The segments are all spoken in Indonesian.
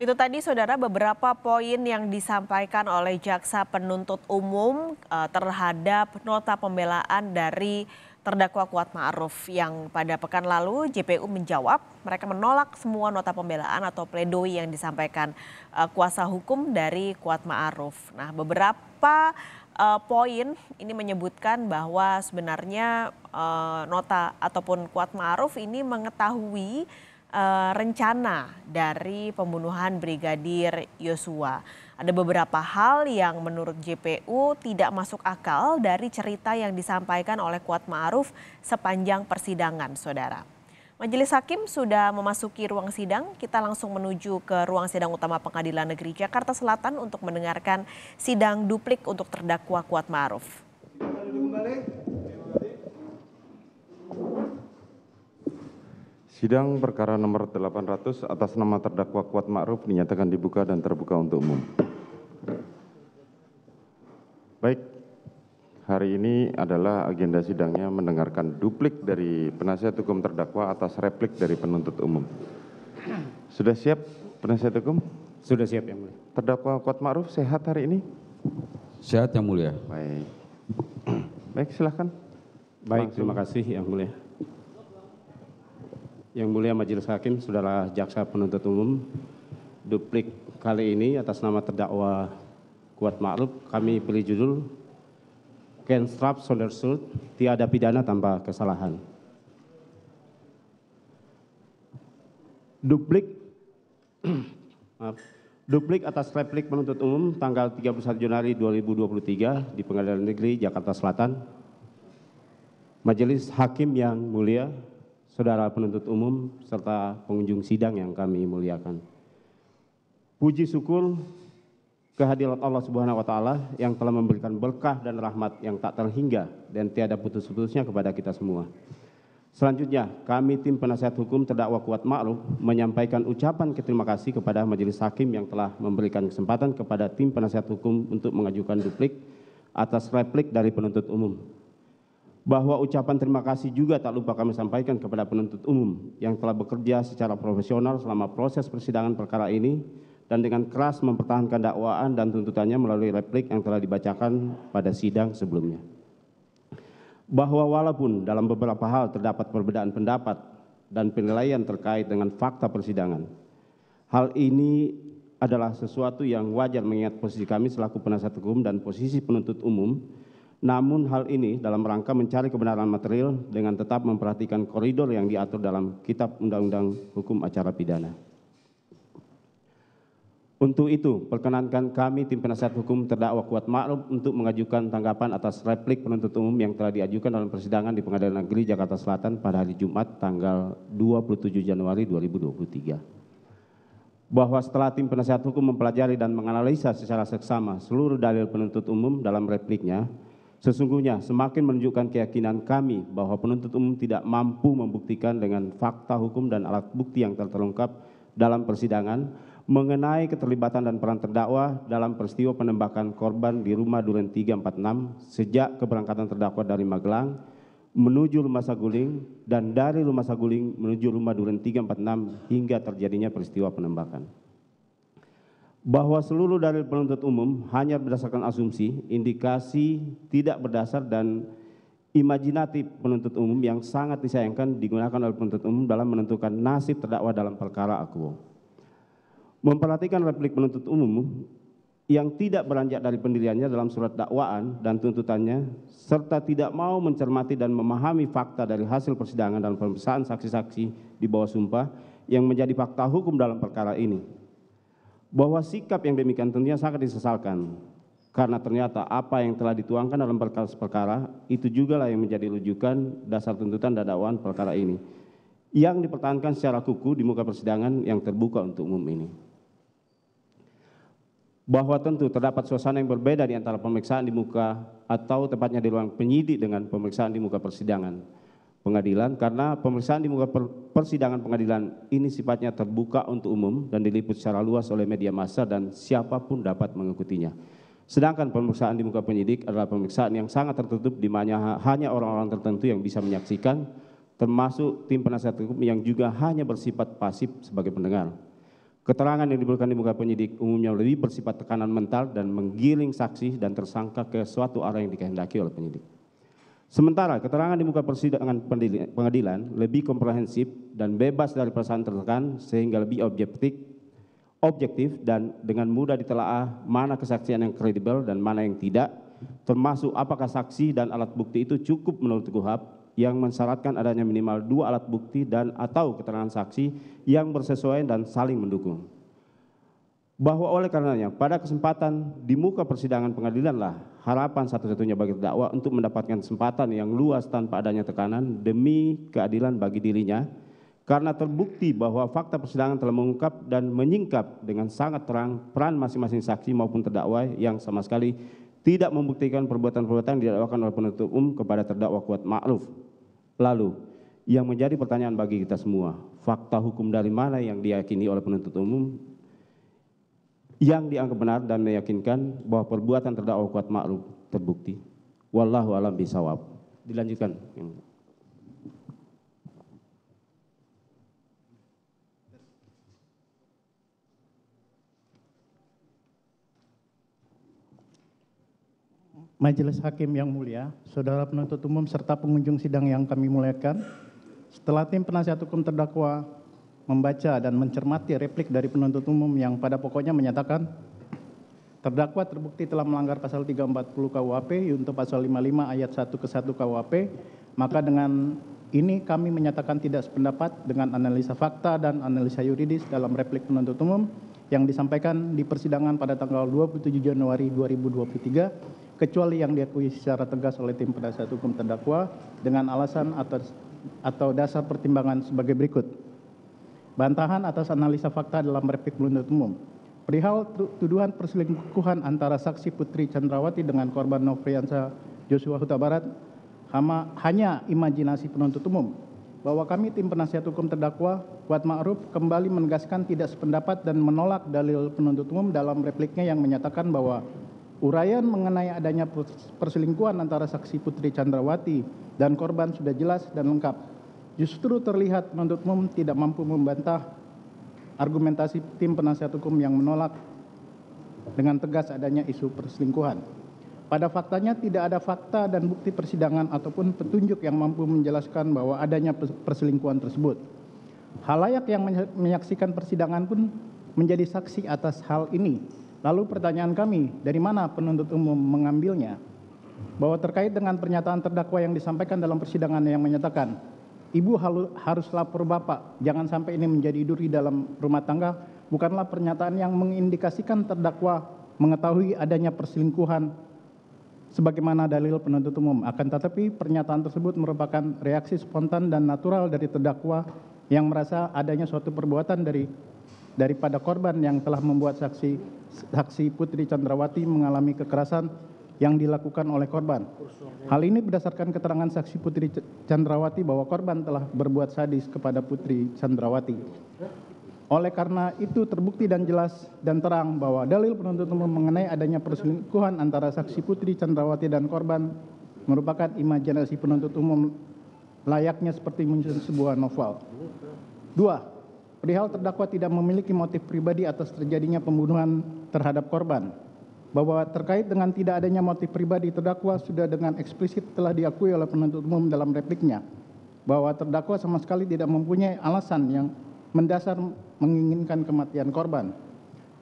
Itu tadi saudara beberapa poin yang disampaikan oleh jaksa penuntut umum uh, terhadap nota pembelaan dari terdakwa Kuat Ma'ruf yang pada pekan lalu JPU menjawab mereka menolak semua nota pembelaan atau pledoi yang disampaikan uh, kuasa hukum dari Kuat Ma'ruf. Nah, beberapa uh, poin ini menyebutkan bahwa sebenarnya uh, nota ataupun Kuat Ma'ruf ini mengetahui uh, rencana dari pembunuhan Brigadir Yosua. Ada beberapa hal yang menurut JPU tidak masuk akal dari cerita yang disampaikan oleh Kuat Ma'ruf sepanjang persidangan, Saudara. Majelis Hakim sudah memasuki ruang sidang. Kita langsung menuju ke ruang sidang utama Pengadilan Negeri Jakarta Selatan untuk mendengarkan sidang duplik untuk terdakwa Kuat Ma'ruf. sidang perkara nomor 800 atas nama terdakwa kuat ma'ruf dinyatakan dibuka dan terbuka untuk umum baik hari ini adalah agenda sidangnya mendengarkan duplik dari penasihat hukum terdakwa atas replik dari penuntut umum sudah siap penasihat hukum sudah siap yang mulia terdakwa kuat ma'ruf sehat hari ini sehat yang mulia baik baik silahkan Baik, terima kasih Yang Mulia. Yang Mulia Majelis Hakim, Saudara Jaksa Penuntut Umum, duplik kali ini atas nama terdakwa Kuat Ma'ruf, kami beri judul Ken Solar Suit Tiada Pidana Tanpa Kesalahan. Duplik Maaf. Duplik atas replik penuntut umum tanggal 31 Januari 2023 di Pengadilan Negeri Jakarta Selatan. Majelis Hakim yang mulia, saudara penuntut umum serta pengunjung sidang yang kami muliakan. Puji syukur kehadiran Allah Subhanahu wa taala yang telah memberikan berkah dan rahmat yang tak terhingga dan tiada putus-putusnya kepada kita semua. Selanjutnya, kami tim penasihat hukum terdakwa Kuat Ma'ruf menyampaikan ucapan terima kasih kepada majelis hakim yang telah memberikan kesempatan kepada tim penasihat hukum untuk mengajukan duplik atas replik dari penuntut umum bahwa ucapan terima kasih juga tak lupa kami sampaikan kepada penuntut umum yang telah bekerja secara profesional selama proses persidangan perkara ini dan dengan keras mempertahankan dakwaan dan tuntutannya melalui replik yang telah dibacakan pada sidang sebelumnya. Bahwa walaupun dalam beberapa hal terdapat perbedaan pendapat dan penilaian terkait dengan fakta persidangan, hal ini adalah sesuatu yang wajar mengingat posisi kami selaku penasihat hukum dan posisi penuntut umum namun hal ini dalam rangka mencari kebenaran material dengan tetap memperhatikan koridor yang diatur dalam Kitab Undang-Undang Hukum Acara Pidana. Untuk itu, perkenankan kami tim penasihat hukum terdakwa Kuat Ma'ruf untuk mengajukan tanggapan atas replik penuntut umum yang telah diajukan dalam persidangan di Pengadilan Negeri Jakarta Selatan pada hari Jumat tanggal 27 Januari 2023 bahwa setelah tim penasihat hukum mempelajari dan menganalisa secara seksama seluruh dalil penuntut umum dalam repliknya, Sesungguhnya semakin menunjukkan keyakinan kami bahwa penuntut umum tidak mampu membuktikan dengan fakta hukum dan alat bukti yang terlengkap dalam persidangan mengenai keterlibatan dan peran terdakwa dalam peristiwa penembakan korban di rumah Duren 346 sejak keberangkatan terdakwa dari Magelang menuju rumah Saguling dan dari rumah Saguling menuju rumah Duren 346 hingga terjadinya peristiwa penembakan bahwa seluruh dalil penuntut umum hanya berdasarkan asumsi, indikasi tidak berdasar dan imajinatif penuntut umum yang sangat disayangkan digunakan oleh penuntut umum dalam menentukan nasib terdakwa dalam perkara aku. Memperhatikan replik penuntut umum yang tidak beranjak dari pendiriannya dalam surat dakwaan dan tuntutannya serta tidak mau mencermati dan memahami fakta dari hasil persidangan dan pemeriksaan saksi-saksi di bawah sumpah yang menjadi fakta hukum dalam perkara ini bahwa sikap yang demikian tentunya sangat disesalkan karena ternyata apa yang telah dituangkan dalam perkara-perkara itu juga lah yang menjadi rujukan dasar tuntutan dan dakwaan perkara ini yang dipertahankan secara kuku di muka persidangan yang terbuka untuk umum ini. Bahwa tentu terdapat suasana yang berbeda di antara pemeriksaan di muka atau tepatnya di ruang penyidik dengan pemeriksaan di muka persidangan pengadilan karena pemeriksaan di muka persidangan pengadilan ini sifatnya terbuka untuk umum dan diliput secara luas oleh media massa dan siapapun dapat mengikutinya. Sedangkan pemeriksaan di muka penyidik adalah pemeriksaan yang sangat tertutup di mana hanya orang-orang tertentu yang bisa menyaksikan termasuk tim penasihat hukum yang juga hanya bersifat pasif sebagai pendengar. Keterangan yang diberikan di muka penyidik umumnya lebih bersifat tekanan mental dan menggiring saksi dan tersangka ke suatu arah yang dikehendaki oleh penyidik sementara keterangan di muka persidangan pengadilan lebih komprehensif dan bebas dari perasaan tertekan sehingga lebih objektif objektif dan dengan mudah ditelaah mana kesaksian yang kredibel dan mana yang tidak termasuk apakah saksi dan alat bukti itu cukup menurut Kuhap yang mensyaratkan adanya minimal dua alat bukti dan atau keterangan saksi yang bersesuaian dan saling mendukung bahwa oleh karenanya pada kesempatan di muka persidangan pengadilanlah harapan satu-satunya bagi terdakwa untuk mendapatkan kesempatan yang luas tanpa adanya tekanan demi keadilan bagi dirinya karena terbukti bahwa fakta persidangan telah mengungkap dan menyingkap dengan sangat terang peran masing-masing saksi maupun terdakwa yang sama sekali tidak membuktikan perbuatan-perbuatan yang didakwakan oleh penuntut umum kepada terdakwa kuat ma'ruf. Lalu, yang menjadi pertanyaan bagi kita semua, fakta hukum dari mana yang diyakini oleh penuntut umum yang dianggap benar dan meyakinkan bahwa perbuatan terdakwa kuat makruh terbukti. Wallahu alam bisawab. Dilanjutkan. Majelis Hakim yang mulia, Saudara penuntut umum serta pengunjung sidang yang kami muliakan, setelah tim penasihat hukum terdakwa membaca dan mencermati replik dari penuntut umum yang pada pokoknya menyatakan terdakwa terbukti telah melanggar pasal 340 KUHP untuk pasal 55 ayat 1 ke 1 KUHP, maka dengan ini kami menyatakan tidak sependapat dengan analisa fakta dan analisa yuridis dalam replik penuntut umum yang disampaikan di persidangan pada tanggal 27 Januari 2023 kecuali yang diakui secara tegas oleh tim penasihat hukum terdakwa dengan alasan atas atau dasar pertimbangan sebagai berikut bantahan atas analisa fakta dalam replik penuntut umum perihal tuduhan perselingkuhan antara saksi putri Chandrawati dengan korban Novriansa joshua huta barat hanya imajinasi penuntut umum bahwa kami tim penasihat hukum terdakwa Kuat Ma'ruf kembali menegaskan tidak sependapat dan menolak dalil penuntut umum dalam repliknya yang menyatakan bahwa uraian mengenai adanya perselingkuhan antara saksi Putri Chandrawati dan korban sudah jelas dan lengkap justru terlihat penuntut umum tidak mampu membantah argumentasi tim penasihat hukum yang menolak dengan tegas adanya isu perselingkuhan. Pada faktanya tidak ada fakta dan bukti persidangan ataupun petunjuk yang mampu menjelaskan bahwa adanya perselingkuhan tersebut. Halayak yang menyaksikan persidangan pun menjadi saksi atas hal ini. Lalu pertanyaan kami, dari mana penuntut umum mengambilnya? Bahwa terkait dengan pernyataan terdakwa yang disampaikan dalam persidangan yang menyatakan ibu harus lapor bapak, jangan sampai ini menjadi duri dalam rumah tangga, bukanlah pernyataan yang mengindikasikan terdakwa mengetahui adanya perselingkuhan sebagaimana dalil penuntut umum. Akan tetapi pernyataan tersebut merupakan reaksi spontan dan natural dari terdakwa yang merasa adanya suatu perbuatan dari daripada korban yang telah membuat saksi saksi Putri Chandrawati mengalami kekerasan yang dilakukan oleh korban. Hal ini berdasarkan keterangan saksi Putri Chandrawati bahwa korban telah berbuat sadis kepada Putri Chandrawati. Oleh karena itu terbukti dan jelas dan terang bahwa dalil penuntut umum mengenai adanya perselingkuhan antara saksi Putri Chandrawati dan korban merupakan imajinasi penuntut umum layaknya seperti menyusun sebuah novel. Dua, perihal terdakwa tidak memiliki motif pribadi atas terjadinya pembunuhan terhadap korban bahwa terkait dengan tidak adanya motif pribadi terdakwa sudah dengan eksplisit telah diakui oleh penuntut umum dalam repliknya bahwa terdakwa sama sekali tidak mempunyai alasan yang mendasar menginginkan kematian korban.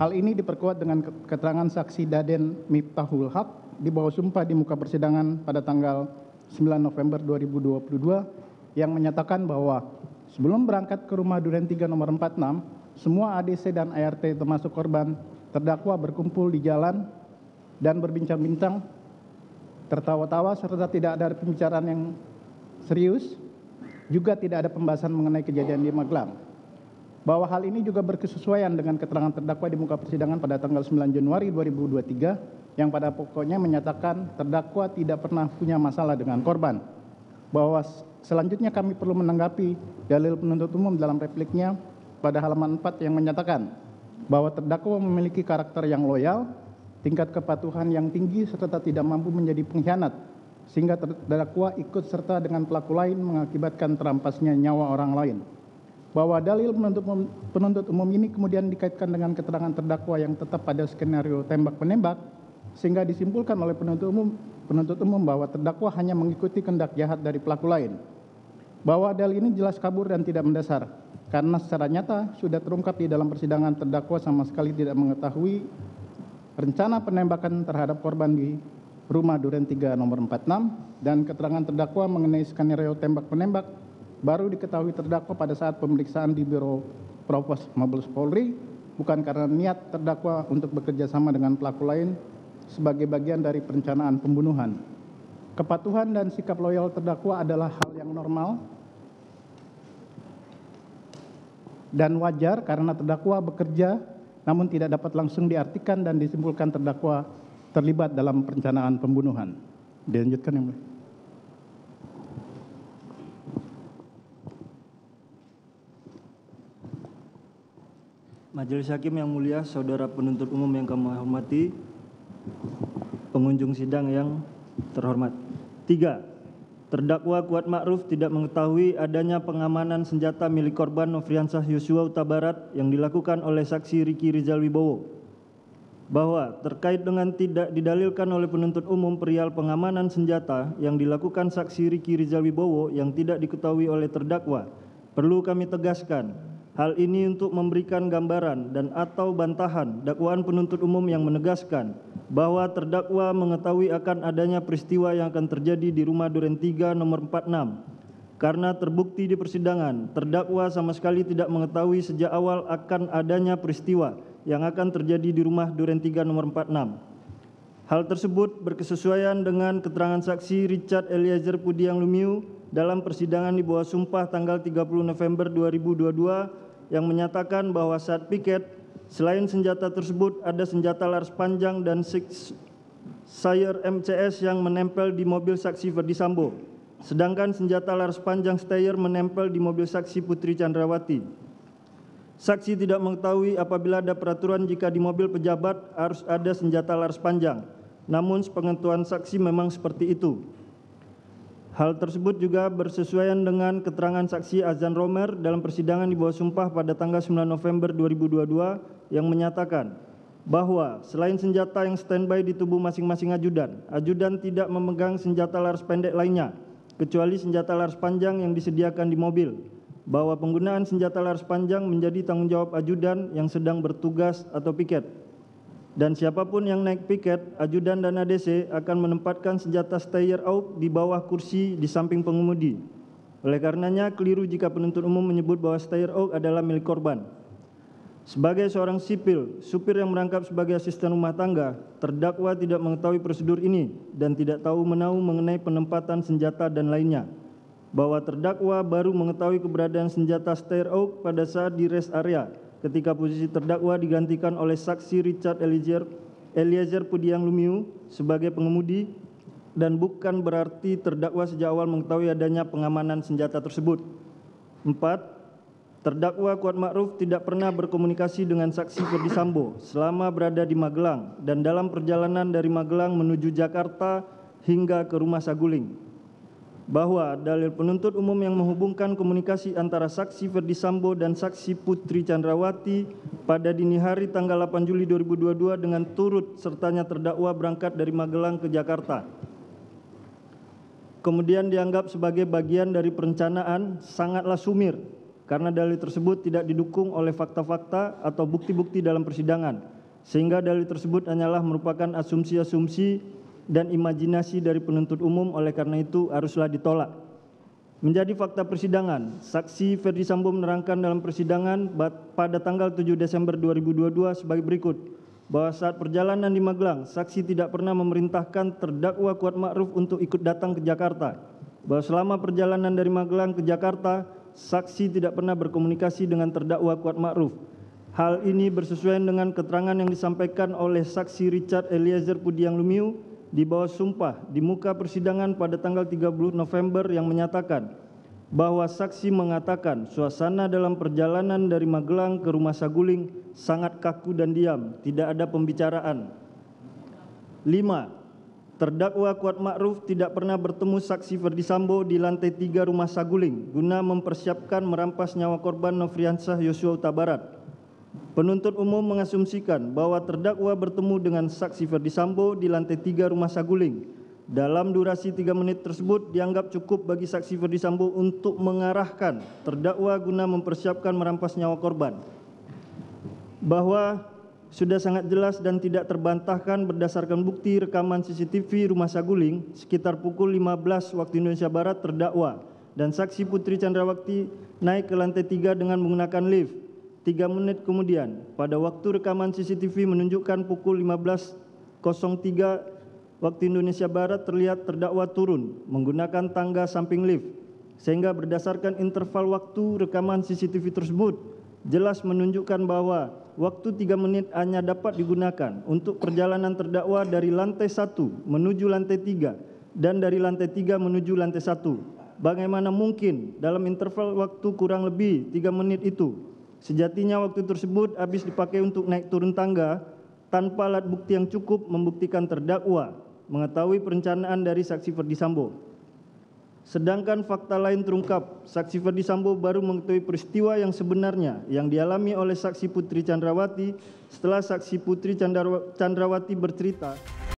Hal ini diperkuat dengan keterangan saksi Daden Miftahul Haq di bawah sumpah di muka persidangan pada tanggal 9 November 2022 yang menyatakan bahwa sebelum berangkat ke rumah Duren 3 nomor 46, semua ADC dan ART termasuk korban terdakwa berkumpul di jalan dan berbincang-bincang, tertawa-tawa serta tidak ada pembicaraan yang serius, juga tidak ada pembahasan mengenai kejadian di Magelang. Bahwa hal ini juga berkesesuaian dengan keterangan terdakwa di muka persidangan pada tanggal 9 Januari 2023 yang pada pokoknya menyatakan terdakwa tidak pernah punya masalah dengan korban. Bahwa selanjutnya kami perlu menanggapi dalil penuntut umum dalam repliknya pada halaman 4 yang menyatakan bahwa terdakwa memiliki karakter yang loyal tingkat kepatuhan yang tinggi serta tidak mampu menjadi pengkhianat sehingga terdakwa ikut serta dengan pelaku lain mengakibatkan terampasnya nyawa orang lain bahwa dalil penuntut, penuntut umum ini kemudian dikaitkan dengan keterangan terdakwa yang tetap pada skenario tembak menembak sehingga disimpulkan oleh penuntut umum penuntut umum bahwa terdakwa hanya mengikuti kendak jahat dari pelaku lain bahwa dalil ini jelas kabur dan tidak mendasar karena secara nyata sudah terungkap di dalam persidangan terdakwa sama sekali tidak mengetahui rencana penembakan terhadap korban di rumah Duren 3 nomor 46 dan keterangan terdakwa mengenai skenario tembak penembak baru diketahui terdakwa pada saat pemeriksaan di Biro Propos Mabes Polri bukan karena niat terdakwa untuk bekerja sama dengan pelaku lain sebagai bagian dari perencanaan pembunuhan. Kepatuhan dan sikap loyal terdakwa adalah hal yang normal dan wajar karena terdakwa bekerja namun tidak dapat langsung diartikan dan disimpulkan terdakwa terlibat dalam perencanaan pembunuhan. Dilanjutkan yang mulia. Majelis Hakim yang mulia, saudara penuntut umum yang kami hormati, pengunjung sidang yang terhormat. Tiga, Terdakwa Kuat Ma'ruf tidak mengetahui adanya pengamanan senjata milik korban Nofriansah Yosua Utabarat yang dilakukan oleh saksi Riki Rizal Wibowo. Bahwa terkait dengan tidak didalilkan oleh penuntut umum perihal pengamanan senjata yang dilakukan saksi Riki Rizal Wibowo yang tidak diketahui oleh terdakwa, perlu kami tegaskan Hal ini untuk memberikan gambaran dan atau bantahan dakwaan penuntut umum yang menegaskan bahwa terdakwa mengetahui akan adanya peristiwa yang akan terjadi di rumah Duren 3 nomor 46 karena terbukti di persidangan terdakwa sama sekali tidak mengetahui sejak awal akan adanya peristiwa yang akan terjadi di rumah Duren 3 nomor 46. Hal tersebut berkesesuaian dengan keterangan saksi Richard Eliezer Pudiang Lumiu dalam persidangan di bawah sumpah tanggal 30 November 2022 yang menyatakan bahwa saat piket, selain senjata tersebut ada senjata laras panjang dan six Sayer MCS yang menempel di mobil saksi Verdi Sambo. Sedangkan senjata laras panjang Steyer menempel di mobil saksi Putri Chandrawati. Saksi tidak mengetahui apabila ada peraturan jika di mobil pejabat harus ada senjata laras panjang namun sepengetahuan saksi memang seperti itu. Hal tersebut juga bersesuaian dengan keterangan saksi Azan Romer dalam persidangan di bawah sumpah pada tanggal 9 November 2022 yang menyatakan bahwa selain senjata yang standby di tubuh masing-masing ajudan, ajudan tidak memegang senjata laras pendek lainnya kecuali senjata laras panjang yang disediakan di mobil. Bahwa penggunaan senjata laras panjang menjadi tanggung jawab ajudan yang sedang bertugas atau piket. Dan siapapun yang naik piket, ajudan dan ADC akan menempatkan senjata stayer out di bawah kursi di samping pengemudi. Oleh karenanya, keliru jika penuntut umum menyebut bahwa stayer out adalah milik korban. Sebagai seorang sipil, supir yang merangkap sebagai asisten rumah tangga, terdakwa tidak mengetahui prosedur ini dan tidak tahu menahu mengenai penempatan senjata dan lainnya. Bahwa terdakwa baru mengetahui keberadaan senjata stayer oak pada saat di rest area, ketika posisi terdakwa digantikan oleh saksi Richard Eliezer, Eliezer Pudiang Lumiu sebagai pengemudi dan bukan berarti terdakwa sejak awal mengetahui adanya pengamanan senjata tersebut. Empat, Terdakwa Kuat Ma'ruf tidak pernah berkomunikasi dengan saksi Ferdi Sambo selama berada di Magelang dan dalam perjalanan dari Magelang menuju Jakarta hingga ke rumah Saguling bahwa dalil penuntut umum yang menghubungkan komunikasi antara saksi Ferdi Sambo dan saksi Putri Chandrawati pada dini hari tanggal 8 Juli 2022 dengan turut sertanya terdakwa berangkat dari Magelang ke Jakarta. Kemudian dianggap sebagai bagian dari perencanaan sangatlah sumir karena dalil tersebut tidak didukung oleh fakta-fakta atau bukti-bukti dalam persidangan sehingga dalil tersebut hanyalah merupakan asumsi-asumsi dan imajinasi dari penuntut umum oleh karena itu haruslah ditolak. Menjadi fakta persidangan, saksi Ferdi Sambo menerangkan dalam persidangan pada tanggal 7 Desember 2022 sebagai berikut bahwa saat perjalanan di Magelang, saksi tidak pernah memerintahkan terdakwa Kuat Ma'ruf untuk ikut datang ke Jakarta. Bahwa selama perjalanan dari Magelang ke Jakarta, saksi tidak pernah berkomunikasi dengan terdakwa Kuat Ma'ruf. Hal ini bersesuaian dengan keterangan yang disampaikan oleh saksi Richard Eliezer Pudiang Lumiu di bawah sumpah di muka persidangan pada tanggal 30 November yang menyatakan bahwa saksi mengatakan suasana dalam perjalanan dari Magelang ke rumah Saguling sangat kaku dan diam, tidak ada pembicaraan. 5. Terdakwa Kuat Ma'ruf tidak pernah bertemu saksi Ferdi Sambo di lantai 3 rumah Saguling guna mempersiapkan merampas nyawa korban Nofriansah Yosua Utabarat penuntut umum mengasumsikan bahwa terdakwa bertemu dengan saksi ferdi sambo di lantai tiga rumah saguling dalam durasi tiga menit tersebut dianggap cukup bagi saksi Ferdi Sambo untuk mengarahkan terdakwa guna mempersiapkan merampas nyawa korban. Bahwa sudah sangat jelas dan tidak terbantahkan berdasarkan bukti rekaman CCTV rumah Saguling sekitar pukul 15 waktu Indonesia Barat terdakwa dan saksi Putri Chandrawati naik ke lantai tiga dengan menggunakan lift Tiga menit kemudian, pada waktu rekaman CCTV menunjukkan pukul 15.03 waktu Indonesia Barat terlihat terdakwa turun menggunakan tangga samping lift. Sehingga berdasarkan interval waktu rekaman CCTV tersebut, jelas menunjukkan bahwa waktu tiga menit hanya dapat digunakan untuk perjalanan terdakwa dari lantai satu menuju lantai tiga dan dari lantai tiga menuju lantai satu. Bagaimana mungkin dalam interval waktu kurang lebih tiga menit itu Sejatinya waktu tersebut habis dipakai untuk naik turun tangga tanpa alat bukti yang cukup membuktikan terdakwa mengetahui perencanaan dari saksi Ferdi Sambo. Sedangkan fakta lain terungkap, saksi Ferdi Sambo baru mengetahui peristiwa yang sebenarnya yang dialami oleh saksi Putri Chandrawati setelah saksi Putri Chandrawati bercerita.